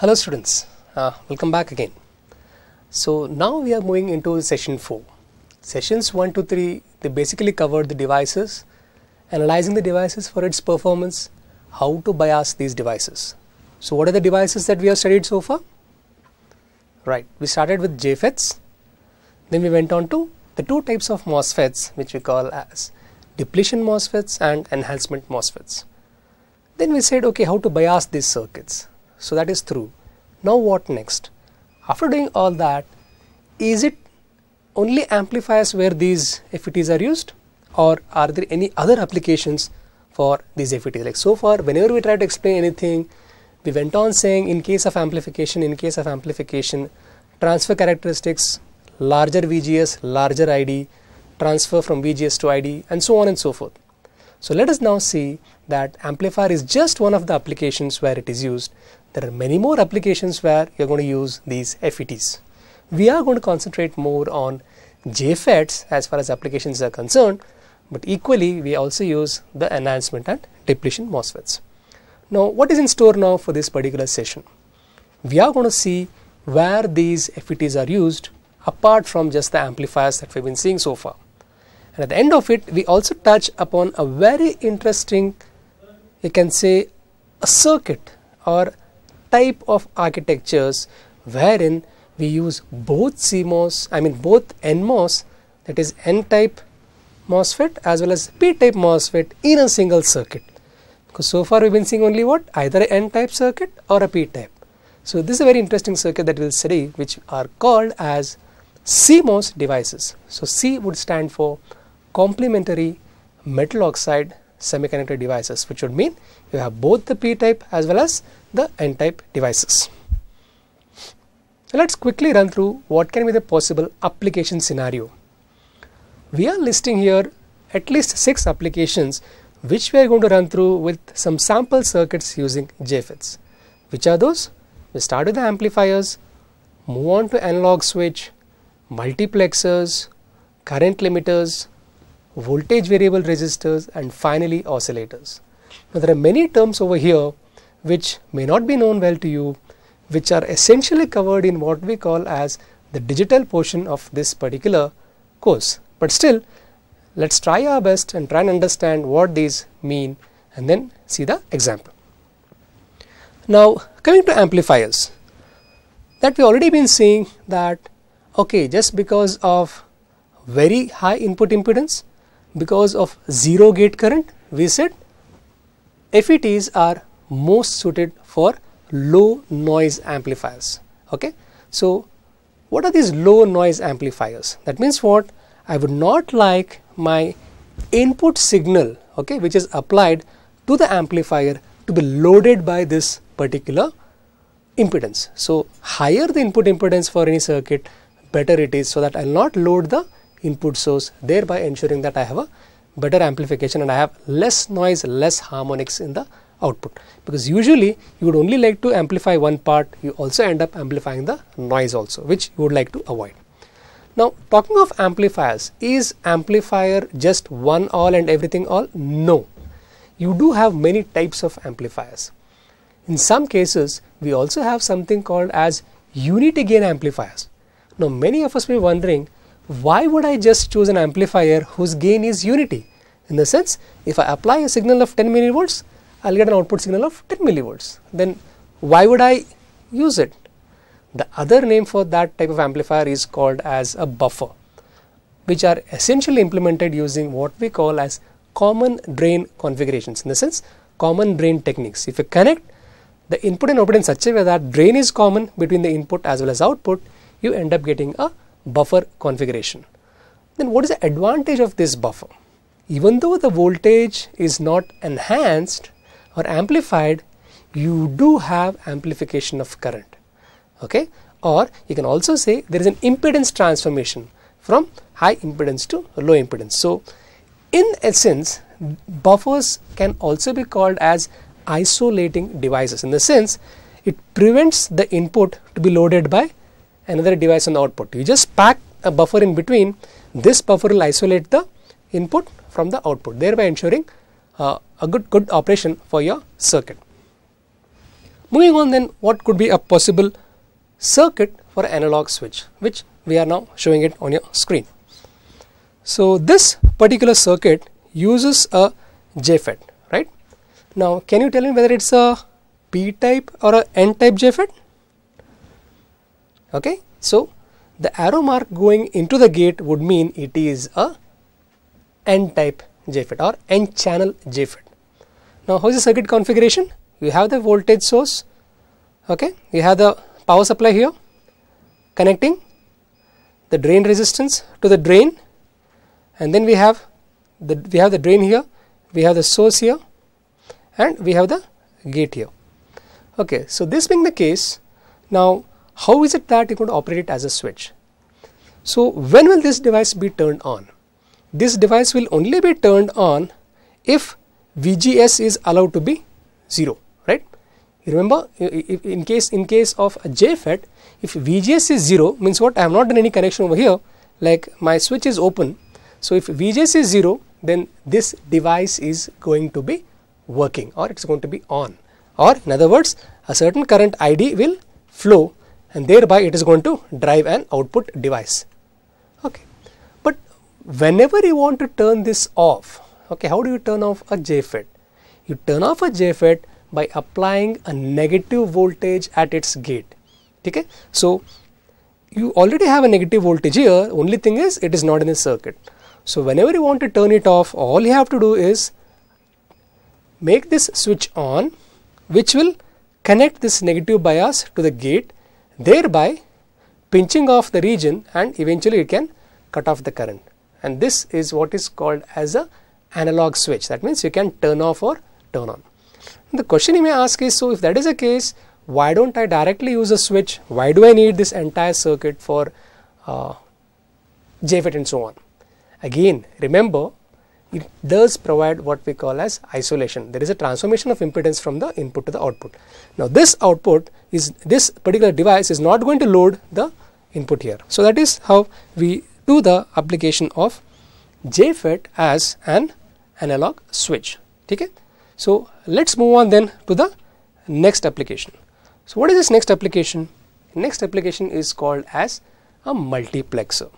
Hello students, uh, welcome back again. So now we are moving into session 4. Sessions 1 to 3 they basically covered the devices, analyzing the devices for its performance, how to bias these devices. So what are the devices that we have studied so far? Right, we started with JFETs, then we went on to the two types of MOSFETs which we call as depletion MOSFETs and enhancement MOSFETs. Then we said okay how to bias these circuits so that is true. Now what next? After doing all that, is it only amplifiers where these FETs are used or are there any other applications for these FETs? Like so far, whenever we try to explain anything, we went on saying in case of amplification, in case of amplification, transfer characteristics, larger VGS, larger ID, transfer from VGS to ID and so on and so forth. So let us now see that amplifier is just one of the applications where it is used. There are many more applications where you're going to use these FETs. We are going to concentrate more on JFETs as far as applications are concerned, but equally we also use the enhancement and depletion MOSFETs. Now, what is in store now for this particular session? We are going to see where these FETs are used apart from just the amplifiers that we've been seeing so far. And at the end of it, we also touch upon a very interesting, you can say, a circuit or type of architectures wherein we use both CMOS, I mean both NMOS that is N-type MOSFET as well as P-type MOSFET in a single circuit. Because so far we've been seeing only what either an N-type circuit or a P-type. So this is a very interesting circuit that we'll study which are called as CMOS devices. So C would stand for complementary metal oxide semiconductor devices which would mean you have both the P-type as well as the n-type devices. Let's quickly run through what can be the possible application scenario. We are listing here at least 6 applications which we are going to run through with some sample circuits using JFETs. Which are those? We start with the amplifiers, move on to analog switch, multiplexers, current limiters, voltage variable resistors and finally oscillators. Now there are many terms over here which may not be known well to you which are essentially covered in what we call as the digital portion of this particular course. But still let us try our best and try and understand what these mean and then see the example. Now coming to amplifiers that we already been seeing that okay just because of very high input impedance because of zero gate current we said FETs are most suited for low noise amplifiers. Okay. So, what are these low noise amplifiers? That means what? I would not like my input signal okay, which is applied to the amplifier to be loaded by this particular impedance. So, higher the input impedance for any circuit better it is so that I will not load the input source thereby ensuring that I have a better amplification and I have less noise less harmonics in the output because usually you would only like to amplify one part you also end up amplifying the noise also which you would like to avoid. Now talking of amplifiers is amplifier just one all and everything all? No. You do have many types of amplifiers. In some cases we also have something called as unity gain amplifiers. Now many of us may be wondering why would I just choose an amplifier whose gain is unity? In the sense if I apply a signal of 10 millivolts I will get an output signal of 10 millivolts. Then why would I use it? The other name for that type of amplifier is called as a buffer, which are essentially implemented using what we call as common drain configurations. In the sense, common drain techniques. If you connect the input and output in such a way that drain is common between the input as well as output, you end up getting a buffer configuration. Then what is the advantage of this buffer? Even though the voltage is not enhanced, or amplified you do have amplification of current okay or you can also say there is an impedance transformation from high impedance to low impedance so in essence buffers can also be called as isolating devices in the sense it prevents the input to be loaded by another device on the output you just pack a buffer in between this buffer will isolate the input from the output thereby ensuring uh, a good, good operation for your circuit. Moving on then what could be a possible circuit for analog switch which we are now showing it on your screen. So this particular circuit uses a JFET right. Now can you tell me whether it is a P type or a N type JFET? Okay. So the arrow mark going into the gate would mean it is a N type JFET or N channel JFET. Now, how is the circuit configuration? We have the voltage source, okay. we have the power supply here connecting the drain resistance to the drain and then we have the we have the drain here, we have the source here and we have the gate here. Okay. So, this being the case now how is it that you could operate it as a switch? So, when will this device be turned on? This device will only be turned on if VGS is allowed to be 0 right. Remember in case in case of a JFET if VGS is 0 means what I have not done any connection over here like my switch is open. So, if VGS is 0 then this device is going to be working or it is going to be on or in other words a certain current ID will flow and thereby it is going to drive an output device. Okay. But whenever you want to turn this off okay how do you turn off a JFET you turn off a JFET by applying a negative voltage at its gate okay so you already have a negative voltage here only thing is it is not in the circuit so whenever you want to turn it off all you have to do is make this switch on which will connect this negative bias to the gate thereby pinching off the region and eventually you can cut off the current and this is what is called as a analog switch that means you can turn off or turn on. The question you may ask is so if that is the case why don't I directly use a switch why do I need this entire circuit for uh, JFET and so on. Again remember it does provide what we call as isolation. There is a transformation of impedance from the input to the output. Now this output is this particular device is not going to load the input here. So that is how we do the application of JFET as an analog switch okay? so let's move on then to the next application so what is this next application next application is called as a multiplexer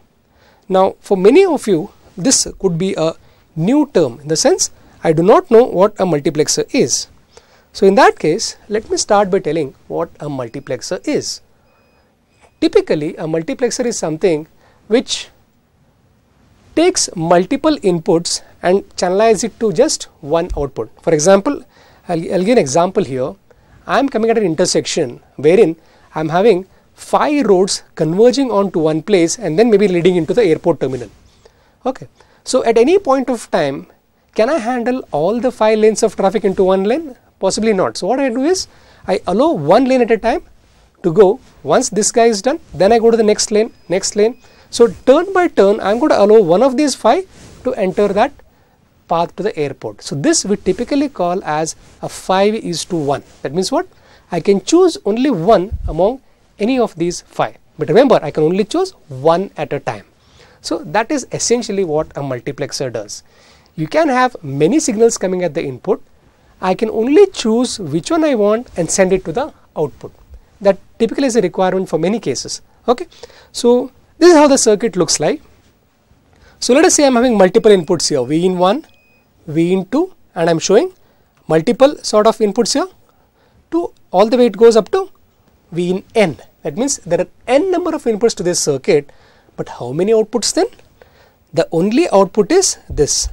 now for many of you this could be a new term in the sense I do not know what a multiplexer is so in that case let me start by telling what a multiplexer is typically a multiplexer is something which takes multiple inputs and channelize it to just one output. For example, I will give an example here. I am coming at an intersection wherein I am having 5 roads converging onto one place and then maybe leading into the airport terminal. Okay. So, at any point of time, can I handle all the 5 lanes of traffic into one lane? Possibly not. So, what I do is I allow one lane at a time to go. Once this guy is done, then I go to the next lane, next lane. So, turn by turn, I am going to allow one of these 5 to enter that path to the airport. So this we typically call as a 5 is to 1. That means what? I can choose only one among any of these 5. But remember, I can only choose one at a time. So that is essentially what a multiplexer does. You can have many signals coming at the input. I can only choose which one I want and send it to the output. That typically is a requirement for many cases. Okay. So this is how the circuit looks like. So let us say I am having multiple inputs here, V in 1, V into and I am showing multiple sort of inputs here to all the way it goes up to V in n. That means there are n number of inputs to this circuit, but how many outputs then? The only output is this.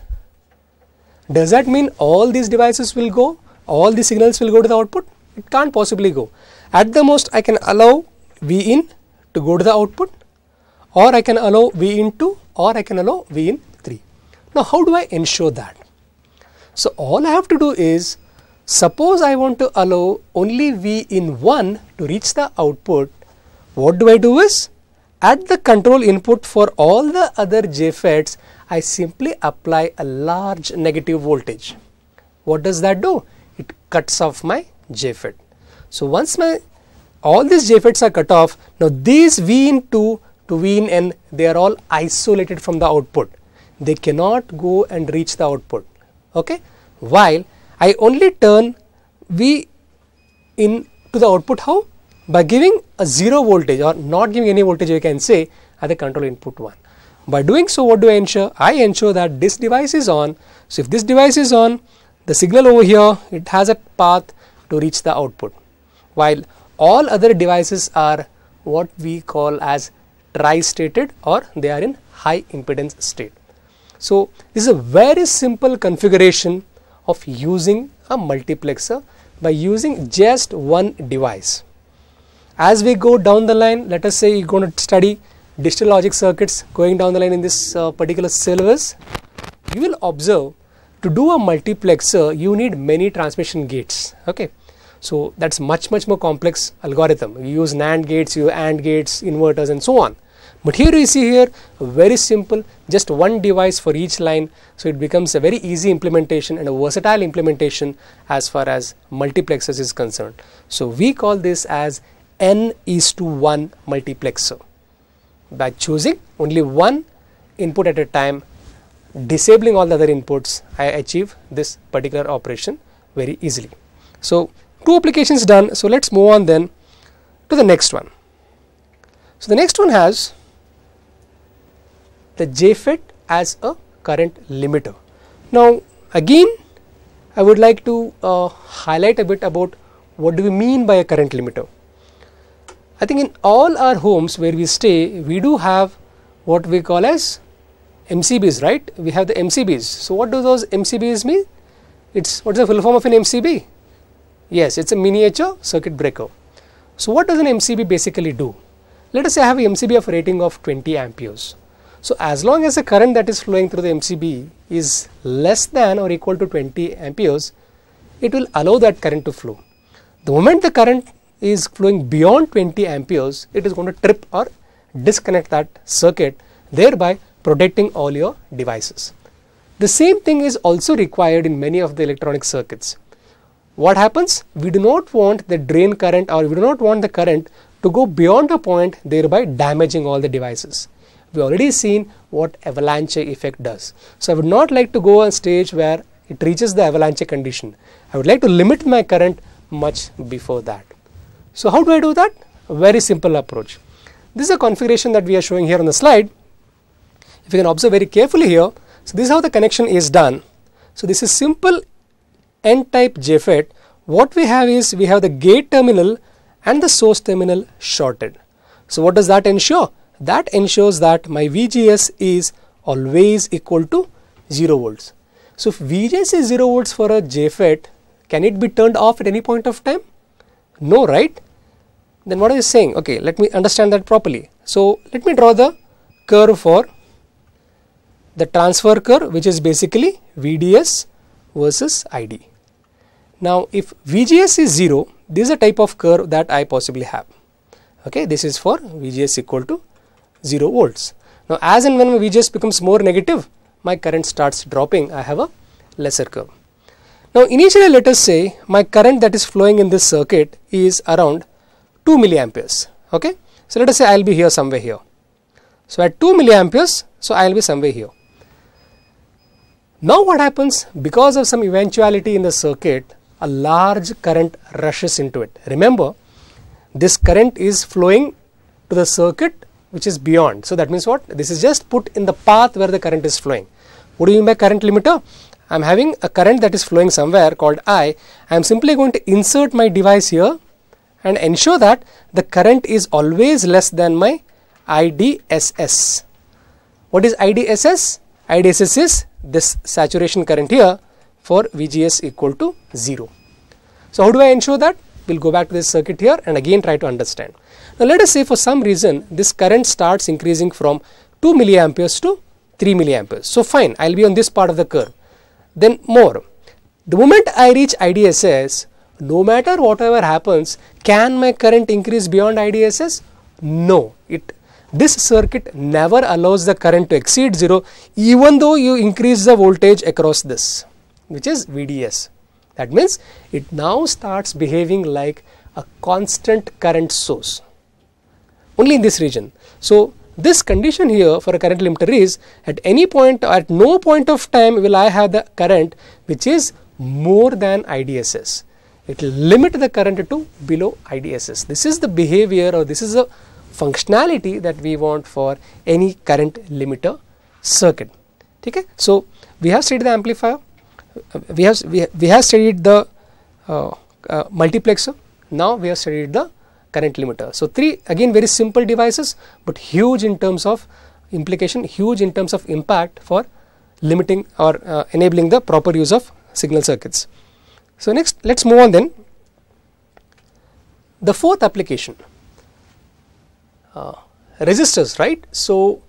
Does that mean all these devices will go, all the signals will go to the output? It can't possibly go. At the most, I can allow V in to go to the output or I can allow V in 2 or I can allow V in 3. Now, how do I ensure that? So, all I have to do is suppose I want to allow only V in 1 to reach the output, what do I do is at the control input for all the other JFETs, I simply apply a large negative voltage. What does that do? It cuts off my JFET. So, once my all these JFETs are cut off, now these V in 2 to V in n, they are all isolated from the output. They cannot go and reach the output okay, while I only turn V in to the output how? By giving a 0 voltage or not giving any voltage we can say at the control input 1. By doing so what do I ensure? I ensure that this device is on. So, if this device is on the signal over here it has a path to reach the output while all other devices are what we call as tri-stated or they are in high impedance state. So, this is a very simple configuration of using a multiplexer by using just one device. As we go down the line, let us say you are going to study digital logic circuits going down the line in this uh, particular syllabus, you will observe to do a multiplexer you need many transmission gates. Okay. So, that is much much more complex algorithm. You use NAND gates, you AND gates, inverters and so on. But here you see here very simple just one device for each line. So it becomes a very easy implementation and a versatile implementation as far as multiplexers is concerned. So we call this as n is to 1 multiplexer by choosing only one input at a time disabling all the other inputs I achieve this particular operation very easily. So two applications done so let us move on then to the next one. So the next one has the JFET as a current limiter. Now again I would like to uh, highlight a bit about what do we mean by a current limiter. I think in all our homes where we stay we do have what we call as MCBs right we have the MCBs. So what do those MCBs mean? It is what is the full form of an MCB? Yes it is a miniature circuit breaker. So what does an MCB basically do? Let us say I have a MCB of rating of 20 amperes so, as long as the current that is flowing through the MCB is less than or equal to 20 amperes, it will allow that current to flow. The moment the current is flowing beyond 20 amperes, it is going to trip or disconnect that circuit, thereby protecting all your devices. The same thing is also required in many of the electronic circuits. What happens? We do not want the drain current or we do not want the current to go beyond a point thereby damaging all the devices we already seen what avalanche effect does. So I would not like to go on stage where it reaches the avalanche condition. I would like to limit my current much before that. So how do I do that? Very simple approach. This is a configuration that we are showing here on the slide. If you can observe very carefully here, so this is how the connection is done. So this is simple n-type JFET. What we have is we have the gate terminal and the source terminal shorted. So what does that ensure? that ensures that my VGS is always equal to 0 volts. So, if VGS is 0 volts for a JFET, can it be turned off at any point of time? No, right? Then what are you saying? Okay, let me understand that properly. So, let me draw the curve for the transfer curve which is basically VDS versus ID. Now, if VGS is 0, this is a type of curve that I possibly have. Okay, this is for VGS equal to 0 volts. Now as and when my Vgs becomes more negative, my current starts dropping, I have a lesser curve. Now initially let us say my current that is flowing in this circuit is around 2 milliamperes. Okay? So let us say I will be here somewhere here. So at 2 milliamperes, so I will be somewhere here. Now what happens because of some eventuality in the circuit, a large current rushes into it. Remember, this current is flowing to the circuit which is beyond. So, that means what? This is just put in the path where the current is flowing. What do you mean by current limiter? I am having a current that is flowing somewhere called I. I am simply going to insert my device here and ensure that the current is always less than my IDSS. What is IDSS? IDSS is this saturation current here for VGS equal to 0. So, how do I ensure that? We will go back to this circuit here and again try to understand. Now, let us say for some reason this current starts increasing from 2 milliamperes to 3 milliamperes. So, fine I will be on this part of the curve then more. The moment I reach IDSS no matter whatever happens can my current increase beyond IDSS? No it this circuit never allows the current to exceed 0 even though you increase the voltage across this which is VDS. That means it now starts behaving like a constant current source only in this region. So, this condition here for a current limiter is at any point at no point of time will I have the current which is more than IDSS. It will limit the current to below IDSS. This is the behavior or this is a functionality that we want for any current limiter circuit. Okay? So, we have studied the amplifier, we have, we, we have studied the uh, uh, multiplexer, now we have studied the current limiter. So, three again very simple devices, but huge in terms of implication, huge in terms of impact for limiting or uh, enabling the proper use of signal circuits. So, next let us move on then. The fourth application, uh, resistors right. So,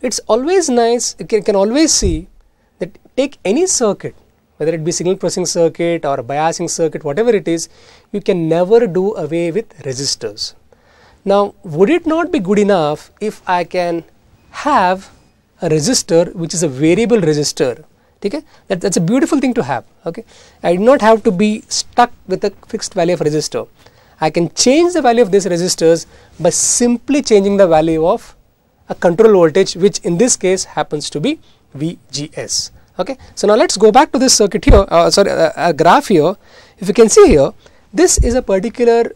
it is always nice, you can, can always see that take any circuit whether it be signal processing circuit or biasing circuit, whatever it is, you can never do away with resistors. Now, would it not be good enough if I can have a resistor which is a variable resistor? Okay? That, that's a beautiful thing to have. Okay? I do not have to be stuck with a fixed value of resistor. I can change the value of these resistors by simply changing the value of a control voltage which in this case happens to be VGS. Okay. So, now let us go back to this circuit here uh, sorry uh, uh, graph here if you can see here this is a particular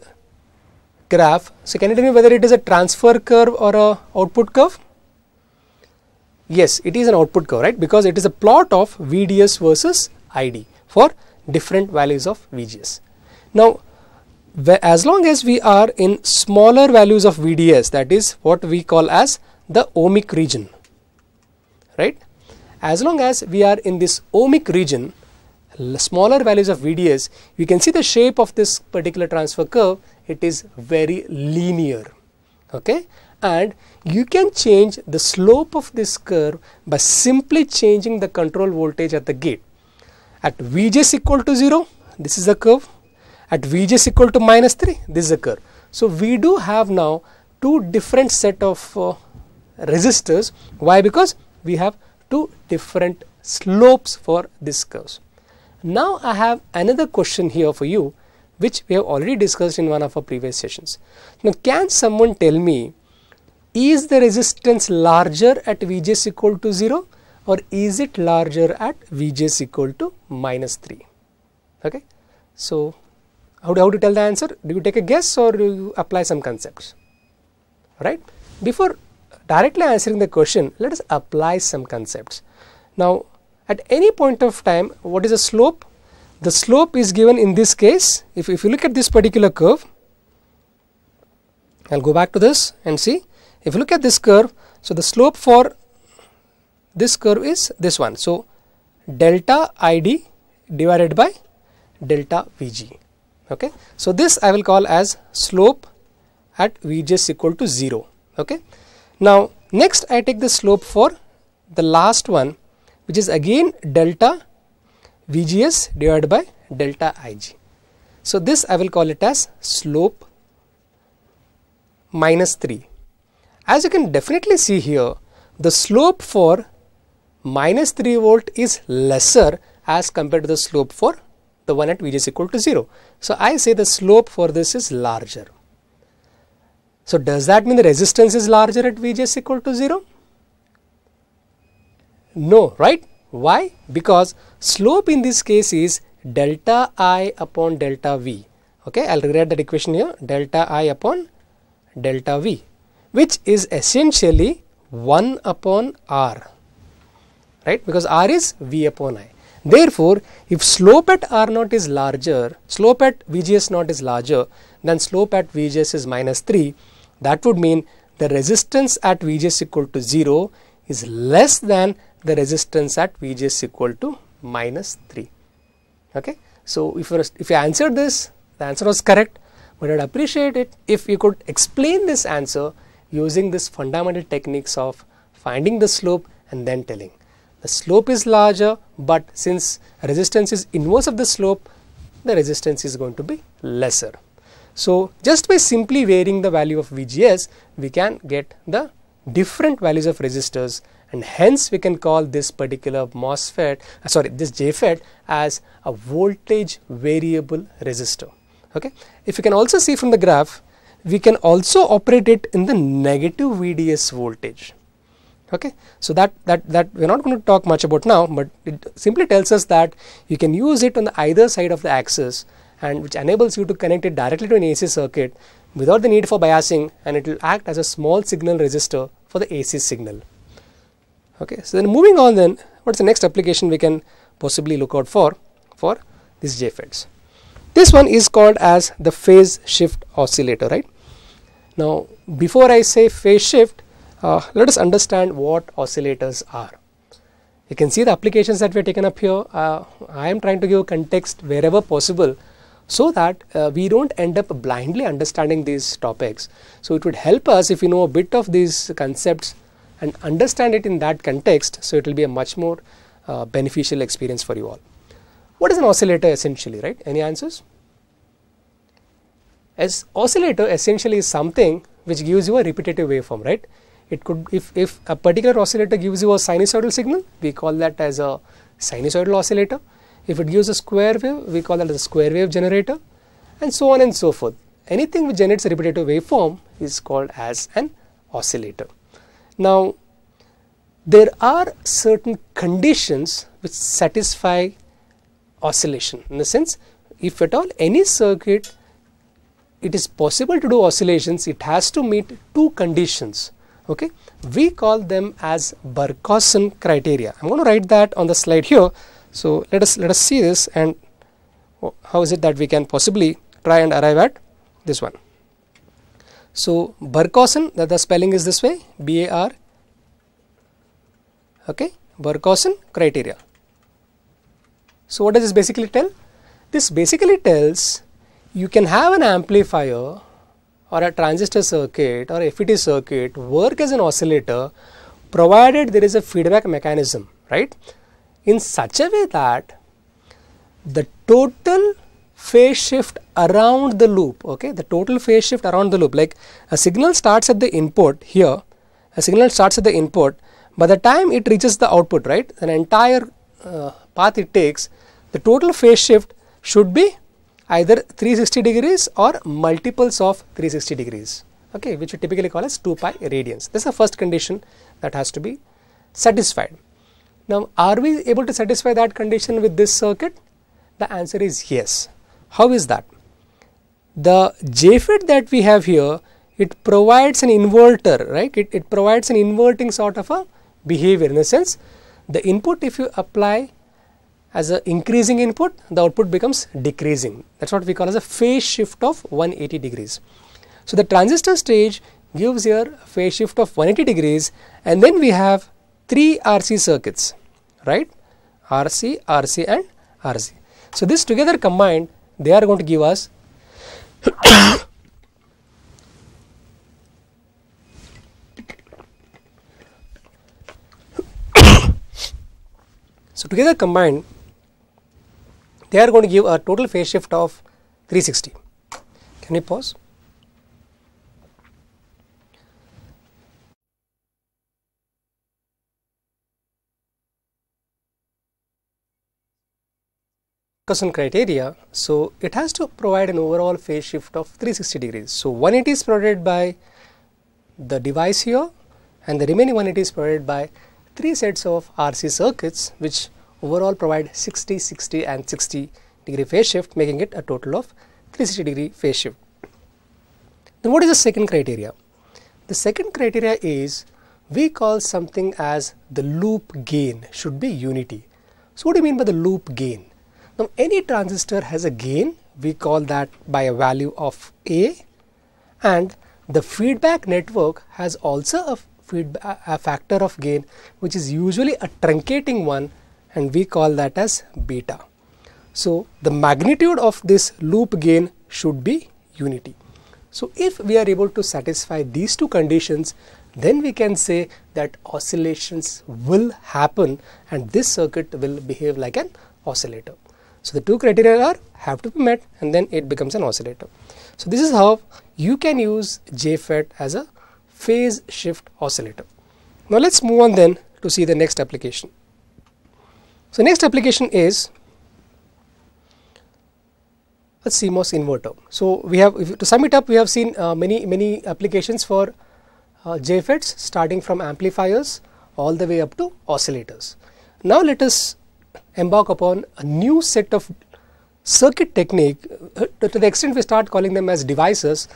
graph. So, can you tell me whether it is a transfer curve or a output curve? Yes, it is an output curve right because it is a plot of VDS versus ID for different values of VGS. Now, as long as we are in smaller values of VDS that is what we call as the ohmic region right as long as we are in this ohmic region smaller values of VDS we can see the shape of this particular transfer curve it is very linear okay and you can change the slope of this curve by simply changing the control voltage at the gate at VGS equal to 0 this is the curve at VGS equal to minus 3 this is the curve so we do have now two different set of uh, resistors why because we have Two different slopes for this curve. Now I have another question here for you which we have already discussed in one of our previous sessions. Now can someone tell me is the resistance larger at Vjs equal to 0 or is it larger at Vjs equal to minus 3? Okay. So how, how to tell the answer? Do you take a guess or do you apply some concepts? Right. Before directly answering the question, let us apply some concepts. Now, at any point of time, what is the slope? The slope is given in this case, if, if you look at this particular curve, I will go back to this and see. If you look at this curve, so the slope for this curve is this one. So, delta id divided by delta vg. Okay. So, this I will call as slope at vj is equal to 0. Okay. Now, next I take the slope for the last one which is again delta VGS divided by delta IG. So, this I will call it as slope minus 3. As you can definitely see here, the slope for minus 3 volt is lesser as compared to the slope for the one at VGS equal to 0. So, I say the slope for this is larger. So, does that mean the resistance is larger at VGS equal to 0? No, right? Why? Because slope in this case is delta i upon delta v. Okay, I will rewrite that equation here delta i upon delta v which is essentially 1 upon r right because r is v upon i. Therefore, if slope at r naught is larger slope at vgs naught is larger then slope at vgs is minus 3 that would mean the resistance at is equal to 0 is less than the resistance at is equal to minus 3. Okay. So, if you, if you answered this, the answer was correct, but I would appreciate it if you could explain this answer using this fundamental techniques of finding the slope and then telling. The slope is larger, but since resistance is inverse of the slope, the resistance is going to be lesser. So, just by simply varying the value of VGS, we can get the different values of resistors and hence we can call this particular MOSFET, uh, sorry, this JFET as a voltage variable resistor. Okay. If you can also see from the graph, we can also operate it in the negative VDS voltage. Okay. So, that, that, that we are not going to talk much about now, but it simply tells us that you can use it on the either side of the axis and which enables you to connect it directly to an AC circuit without the need for biasing and it will act as a small signal resistor for the AC signal. Okay, so then moving on then what's the next application we can possibly look out for for these JFETs. This one is called as the phase shift oscillator right. Now before I say phase shift uh, let us understand what oscillators are. You can see the applications that we have taken up here. Uh, I am trying to give context wherever possible so that uh, we don't end up blindly understanding these topics. So it would help us if you know a bit of these concepts and understand it in that context. So it will be a much more uh, beneficial experience for you all. What is an oscillator essentially, right? Any answers? As oscillator essentially is something which gives you a repetitive waveform, right? It could, if, if a particular oscillator gives you a sinusoidal signal, we call that as a sinusoidal oscillator if it gives a square wave, we call that as a square wave generator and so on and so forth. Anything which generates a repetitive waveform is called as an oscillator. Now, there are certain conditions which satisfy oscillation in the sense if at all any circuit it is possible to do oscillations it has to meet two conditions okay we call them as Barkhausen criteria i'm going to write that on the slide here so, let us let us see this and how is it that we can possibly try and arrive at this one. So, Barkhausen that the spelling is this way B A R okay Barkhausen criteria. So, what does this basically tell? This basically tells you can have an amplifier or a transistor circuit or FET circuit work as an oscillator provided there is a feedback mechanism right in such a way that the total phase shift around the loop, okay, the total phase shift around the loop, like a signal starts at the input here, a signal starts at the input, by the time it reaches the output, right, an entire uh, path it takes, the total phase shift should be either 360 degrees or multiples of 360 degrees, okay, which we typically call as 2 pi radians. This is the first condition that has to be satisfied. Now, are we able to satisfy that condition with this circuit? The answer is yes. How is that? The JFET that we have here, it provides an inverter, right? It, it provides an inverting sort of a behavior in a sense. The input if you apply as an increasing input, the output becomes decreasing. That is what we call as a phase shift of 180 degrees. So, the transistor stage gives here a phase shift of 180 degrees and then we have three RC circuits, right? RC, RC and RC. So, this together combined they are going to give us So, together combined they are going to give a total phase shift of 360. Can we pause? criteria, so it has to provide an overall phase shift of 360 degrees. So 180 is provided by the device here and the remaining 180 is provided by three sets of RC circuits which overall provide 60, 60 and 60 degree phase shift making it a total of 360 degree phase shift. Then what is the second criteria? The second criteria is we call something as the loop gain should be unity. So what do you mean by the loop gain? Now, any transistor has a gain, we call that by a value of A and the feedback network has also a, a factor of gain which is usually a truncating one and we call that as beta. So, the magnitude of this loop gain should be unity. So, if we are able to satisfy these two conditions, then we can say that oscillations will happen and this circuit will behave like an oscillator. So, the two criteria are have to be met and then it becomes an oscillator. So, this is how you can use JFET as a phase shift oscillator. Now, let us move on then to see the next application. So, next application is a CMOS inverter. So, we have to sum it up we have seen uh, many many applications for uh, JFETs starting from amplifiers all the way up to oscillators. Now, let us embark upon a new set of circuit technique uh, to the extent we start calling them as devices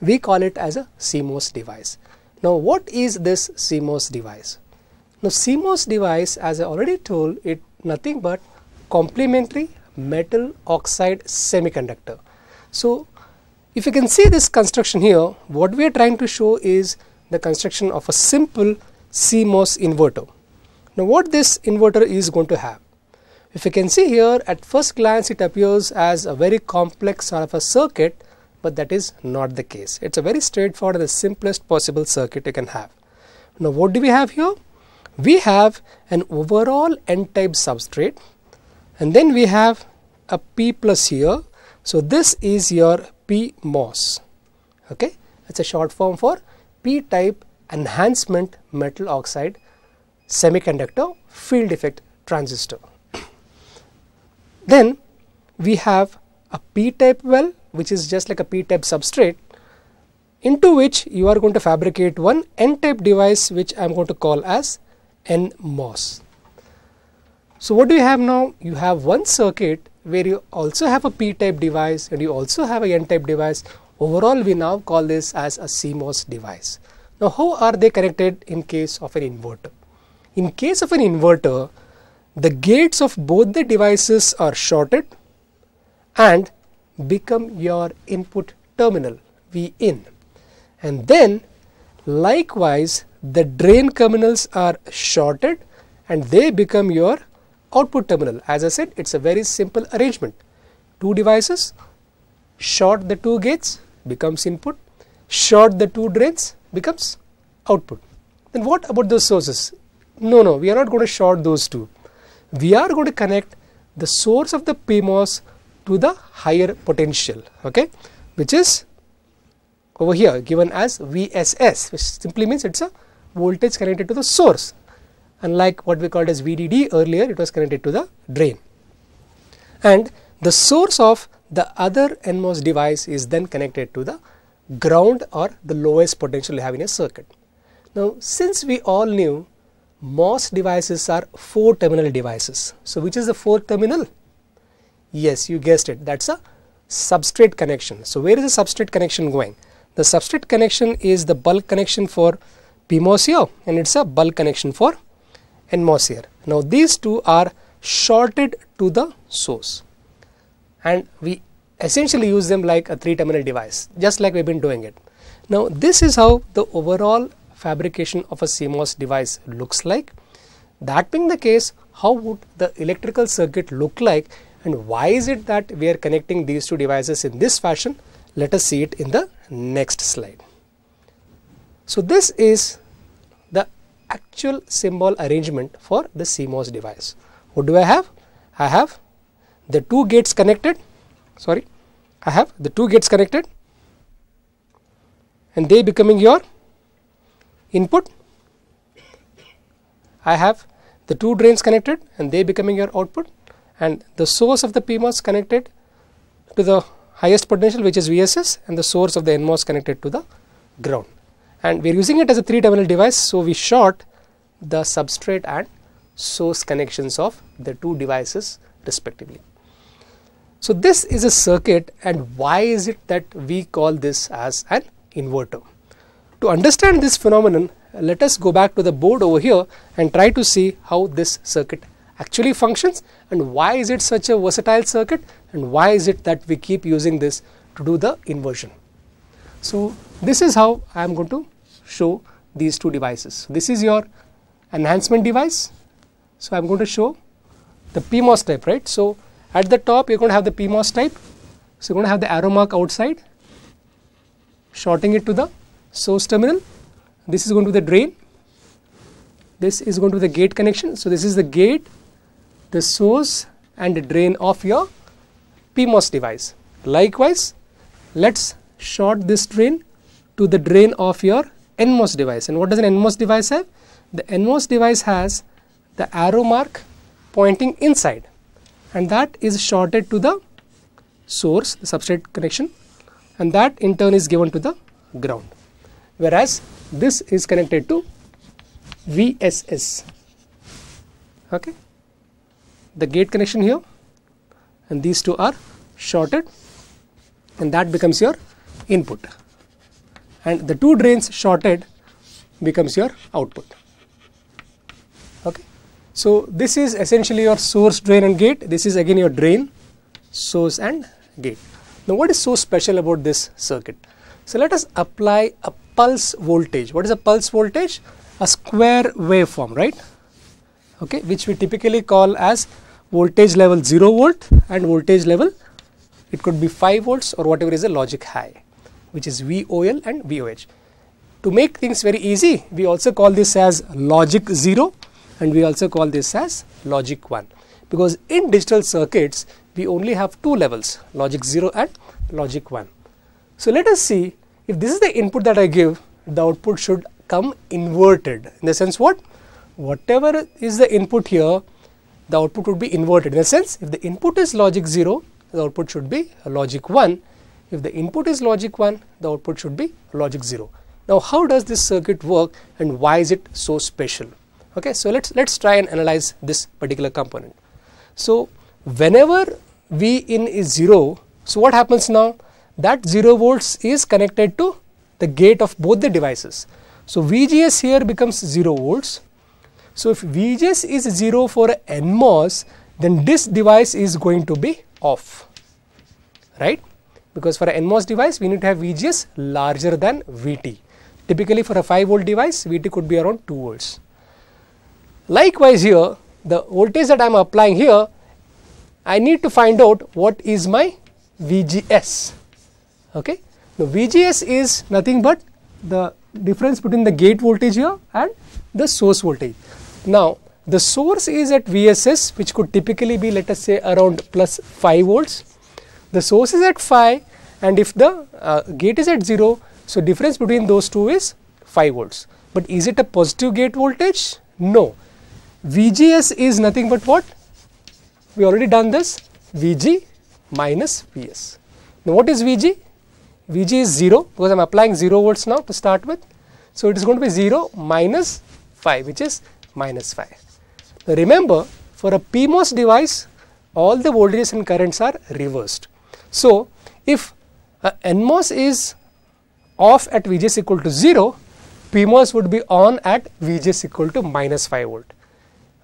we call it as a CMOS device. Now what is this CMOS device? Now CMOS device as I already told it nothing but complementary metal oxide semiconductor. So if you can see this construction here what we are trying to show is the construction of a simple CMOS inverter. Now what this inverter is going to have? If you can see here at first glance it appears as a very complex sort of a circuit but that is not the case. It is a very straightforward the simplest possible circuit you can have. Now what do we have here? We have an overall n-type substrate and then we have a p plus here. So this is your p MOS. Okay, it's a short form for p-type enhancement metal oxide semiconductor field effect transistor. Then we have a p-type well which is just like a p-type substrate into which you are going to fabricate one n-type device which I am going to call as NMOS. So what do you have now? You have one circuit where you also have a p-type device and you also have a n-type device. Overall we now call this as a CMOS device. Now how are they connected in case of an inverter? In case of an inverter, the gates of both the devices are shorted and become your input terminal V in, And then likewise the drain terminals are shorted and they become your output terminal. As I said it is a very simple arrangement. Two devices short the two gates becomes input, short the two drains becomes output. Then what about those sources? No, no, we are not going to short those two we are going to connect the source of the PMOS to the higher potential, okay, which is over here given as VSS, which simply means it is a voltage connected to the source, unlike what we called as VDD earlier, it was connected to the drain. And the source of the other NMOS device is then connected to the ground or the lowest potential you have in a circuit. Now, since we all knew MOS devices are four terminal devices. So, which is the fourth terminal? Yes, you guessed it that is a substrate connection. So, where is the substrate connection going? The substrate connection is the bulk connection for PMOS here and it is a bulk connection for NMOS here. Now, these two are shorted to the source and we essentially use them like a three terminal device just like we have been doing it. Now, this is how the overall fabrication of a CMOS device looks like. That being the case, how would the electrical circuit look like and why is it that we are connecting these two devices in this fashion? Let us see it in the next slide. So this is the actual symbol arrangement for the CMOS device. What do I have? I have the two gates connected, sorry, I have the two gates connected and they becoming your input I have the two drains connected and they becoming your output and the source of the PMOS connected to the highest potential which is VSS and the source of the NMOS connected to the ground and we are using it as a 3 terminal device. So, we short the substrate and source connections of the two devices respectively. So, this is a circuit and why is it that we call this as an inverter? To understand this phenomenon, let us go back to the board over here and try to see how this circuit actually functions and why is it such a versatile circuit and why is it that we keep using this to do the inversion. So, this is how I am going to show these two devices. This is your enhancement device. So, I am going to show the PMOS type, right. So, at the top you are going to have the PMOS type. So, you are going to have the arrow mark outside shorting it to the source terminal, this is going to be the drain, this is going to be the gate connection. So, this is the gate, the source and the drain of your PMOS device. Likewise, let us short this drain to the drain of your NMOS device. And what does an NMOS device have? The NMOS device has the arrow mark pointing inside and that is shorted to the source, the substrate connection and that in turn is given to the ground whereas this is connected to VSS okay the gate connection here and these two are shorted and that becomes your input and the two drains shorted becomes your output okay so this is essentially your source drain and gate this is again your drain source and gate now what is so special about this circuit so let us apply a pulse voltage. What is a pulse voltage? A square waveform, right? Okay, which we typically call as voltage level 0 volt and voltage level it could be 5 volts or whatever is the logic high which is VOL and VOH. To make things very easy we also call this as logic 0 and we also call this as logic 1 because in digital circuits we only have two levels logic 0 and logic 1. So, let us see if this is the input that I give, the output should come inverted. In the sense what? Whatever is the input here, the output would be inverted. In the sense, if the input is logic 0, the output should be logic 1. If the input is logic 1, the output should be logic 0. Now, how does this circuit work and why is it so special? Okay, so let's let's try and analyze this particular component. So, whenever V in is 0, so what happens now? that 0 volts is connected to the gate of both the devices. So, VGS here becomes 0 volts. So, if VGS is 0 for NMOS, then this device is going to be off, right? Because for an NMOS device, we need to have VGS larger than VT. Typically, for a 5 volt device, VT could be around 2 volts. Likewise, here the voltage that I am applying here, I need to find out what is my VGS Okay. Now, VGS is nothing but the difference between the gate voltage here and the source voltage. Now, the source is at VSS which could typically be let us say around plus 5 volts. The source is at 5 and if the uh, gate is at 0, so difference between those two is 5 volts. But is it a positive gate voltage? No. VGS is nothing but what? We already done this VG minus VS. Now, what is VG? Vg is 0 because I am applying 0 volts now to start with. So, it is going to be 0 minus 5 which is minus 5. Now, remember for a PMOS device all the voltages and currents are reversed. So, if uh, NMOS is off at Vgs equal to 0, PMOS would be on at Vgs equal to minus 5 volt.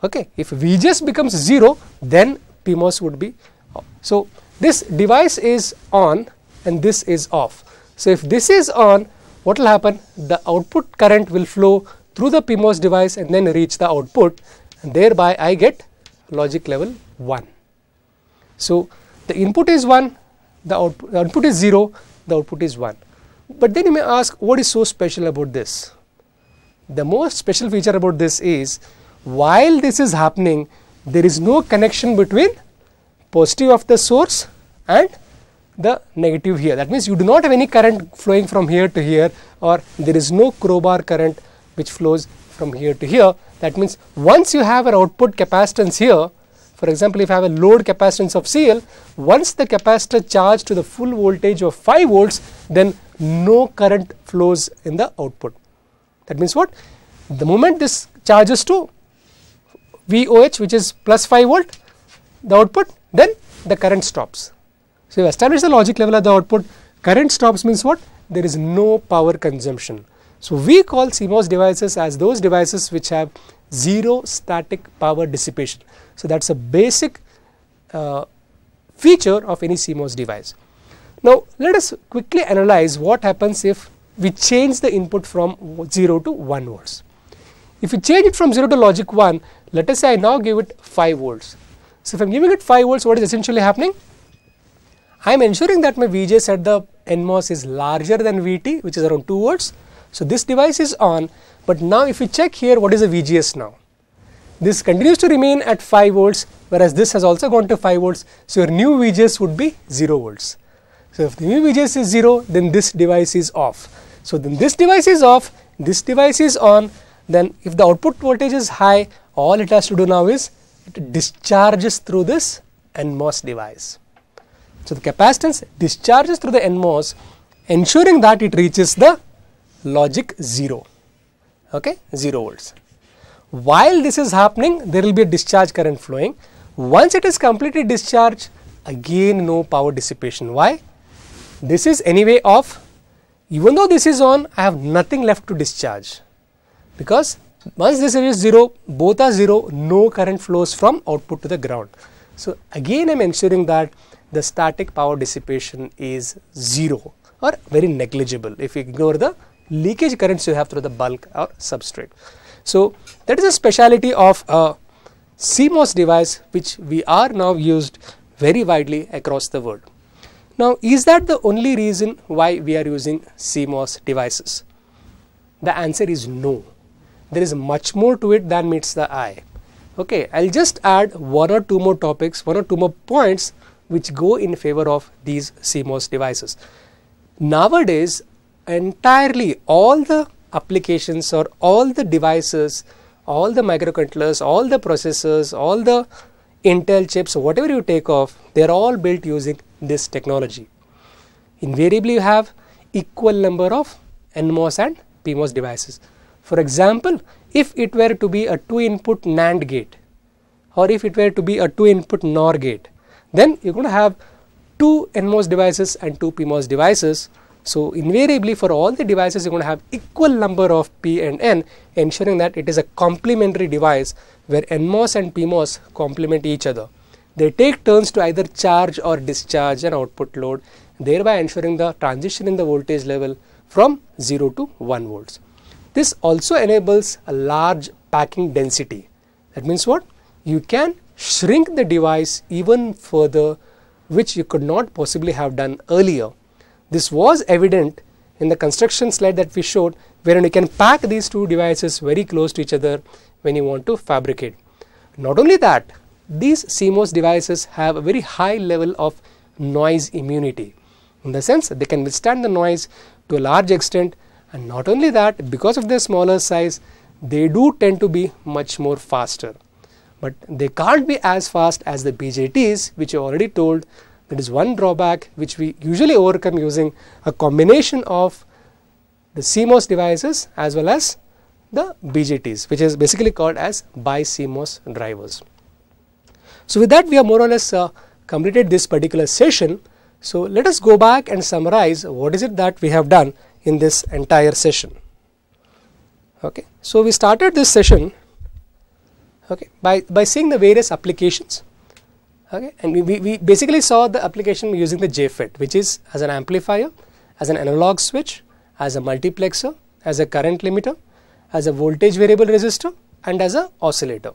Okay. If Vgs becomes 0, then PMOS would be off. So, this device is on and this is off. So, if this is on what will happen the output current will flow through the PMOS device and then reach the output and thereby I get logic level 1. So, the input is 1, the output, the output is 0, the output is 1. But then you may ask what is so special about this? The most special feature about this is while this is happening there is no connection between positive of the source and the negative here. That means you do not have any current flowing from here to here or there is no crowbar current which flows from here to here. That means once you have an output capacitance here, for example, if I have a load capacitance of CL, once the capacitor charged to the full voltage of 5 volts, then no current flows in the output. That means what? The moment this charges to VOH which is plus 5 volt, the output, then the current stops. So, you establish the logic level at the output, current stops means what? There is no power consumption. So, we call CMOS devices as those devices which have zero static power dissipation. So, that is a basic uh, feature of any CMOS device. Now, let us quickly analyze what happens if we change the input from 0 to 1 volts. If we change it from 0 to logic 1, let us say I now give it 5 volts. So, if I am giving it 5 volts, what is essentially happening? I am ensuring that my VGS at the NMOS is larger than VT which is around 2 volts. So this device is on but now if we check here what is the VGS now. This continues to remain at 5 volts whereas this has also gone to 5 volts so your new VGS would be 0 volts. So if the new VGS is 0 then this device is off. So then this device is off, this device is on then if the output voltage is high all it has to do now is it discharges through this NMOS device. So, the capacitance discharges through the NMOS ensuring that it reaches the logic 0, okay, 0 volts. While this is happening, there will be a discharge current flowing. Once it is completely discharged, again no power dissipation. Why? This is anyway off. Even though this is on, I have nothing left to discharge because once this is 0, both are 0, no current flows from output to the ground. So, again I am ensuring that the static power dissipation is zero or very negligible if you ignore the leakage currents you have through the bulk or substrate. So that is a speciality of a CMOS device which we are now used very widely across the world. Now is that the only reason why we are using CMOS devices? The answer is no. There is much more to it than meets the eye. Okay, I'll just add one or two more topics, one or two more points which go in favor of these CMOS devices. Nowadays, entirely all the applications or all the devices, all the microcontrollers, all the processors, all the Intel chips, whatever you take off, they are all built using this technology. Invariably, you have equal number of NMOS and PMOS devices. For example, if it were to be a two input NAND gate or if it were to be a two input NOR gate, then you are going to have two NMOS devices and two PMOS devices. So, invariably for all the devices you are going to have equal number of P and N ensuring that it is a complementary device where NMOS and PMOS complement each other. They take turns to either charge or discharge an output load thereby ensuring the transition in the voltage level from 0 to 1 volts. This also enables a large packing density that means what you can shrink the device even further which you could not possibly have done earlier. This was evident in the construction slide that we showed wherein you can pack these two devices very close to each other when you want to fabricate. Not only that, these CMOS devices have a very high level of noise immunity in the sense they can withstand the noise to a large extent and not only that because of their smaller size they do tend to be much more faster but they can't be as fast as the BJTs which I already told that is one drawback which we usually overcome using a combination of the CMOS devices as well as the BJTs which is basically called as bi CMOS drivers. So, with that we have more or less uh, completed this particular session. So, let us go back and summarize what is it that we have done in this entire session. Okay. So, we started this session okay, by, by seeing the various applications. Okay, and we, we, basically saw the application using the JFET, which is as an amplifier, as an analog switch, as a multiplexer, as a current limiter, as a voltage variable resistor, and as a oscillator.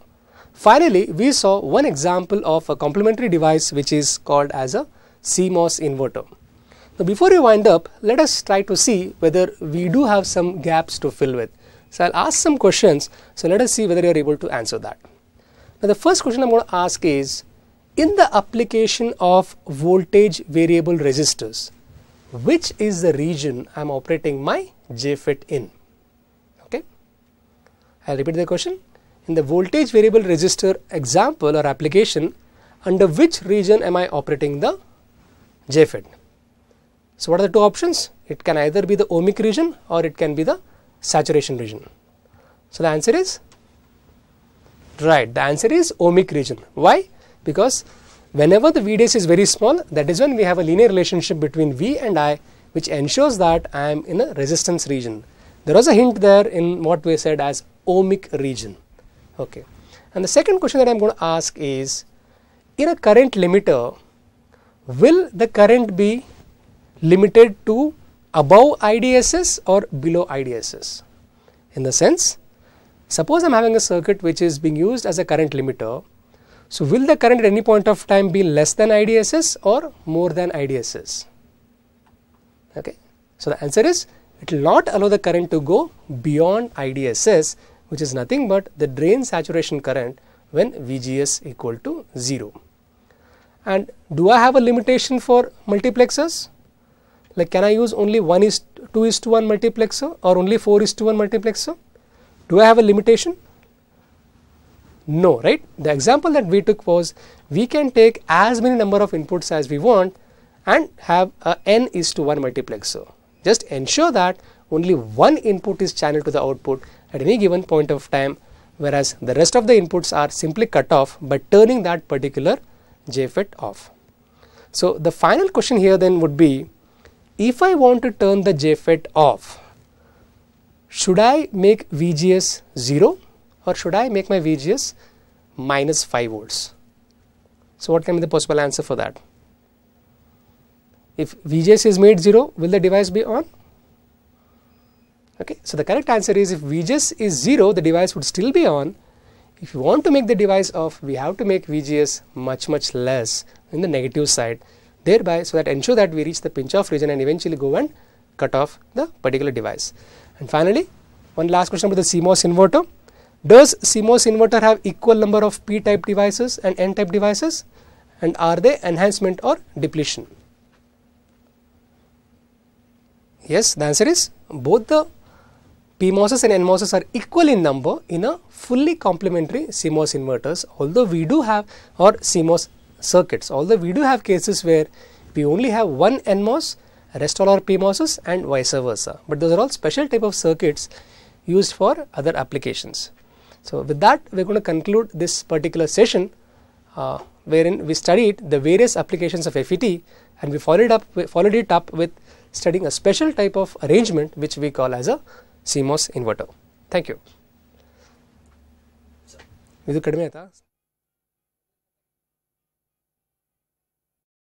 Finally, we saw one example of a complementary device which is called as a CMOS inverter. Now, before we wind up, let us try to see whether we do have some gaps to fill with. So, I will ask some questions. So, let us see whether you are able to answer that. Now, the first question I am going to ask is in the application of voltage variable resistors, which is the region I am operating my JFET in? Okay. I will repeat the question. In the voltage variable resistor example or application, under which region am I operating the JFET? So, what are the two options? It can either be the ohmic region or it can be the saturation region. So, the answer is right the answer is ohmic region. Why? Because whenever the VDS is very small that is when we have a linear relationship between V and I which ensures that I am in a resistance region. There was a hint there in what we said as ohmic region. Okay. And the second question that I am going to ask is in a current limiter will the current be limited to above IDSS or below IDSS in the sense suppose I am having a circuit which is being used as a current limiter. So, will the current at any point of time be less than IDSS or more than IDSS? Okay. So, the answer is it will not allow the current to go beyond IDSS which is nothing but the drain saturation current when VGS equal to 0. And do I have a limitation for multiplexers? like can I use only 1 is 2 is to 1 multiplexer or only 4 is to 1 multiplexer? Do I have a limitation? No, right? The example that we took was we can take as many number of inputs as we want and have a n is to 1 multiplexer. Just ensure that only one input is channeled to the output at any given point of time whereas the rest of the inputs are simply cut off by turning that particular JFET off. So, the final question here then would be if I want to turn the JFET off, should I make VGS 0 or should I make my VGS minus 5 volts? So, what can be the possible answer for that? If VGS is made 0, will the device be on? Okay. So, the correct answer is if VGS is 0, the device would still be on. If you want to make the device off, we have to make VGS much, much less in the negative side thereby so that ensure that we reach the pinch off region and eventually go and cut off the particular device. And finally, one last question about the CMOS inverter. Does CMOS inverter have equal number of p-type devices and n-type devices and are they enhancement or depletion? Yes, the answer is both the PMOSes and NMOSes are equal in number in a fully complementary CMOS inverters although we do have or CMOS circuits. Although we do have cases where we only have one NMOS, rest all are PMOSes and vice versa. But those are all special type of circuits used for other applications. So, with that we are going to conclude this particular session uh, wherein we studied the various applications of FET and we followed, up, we followed it up with studying a special type of arrangement which we call as a CMOS inverter. Thank you. ಇದು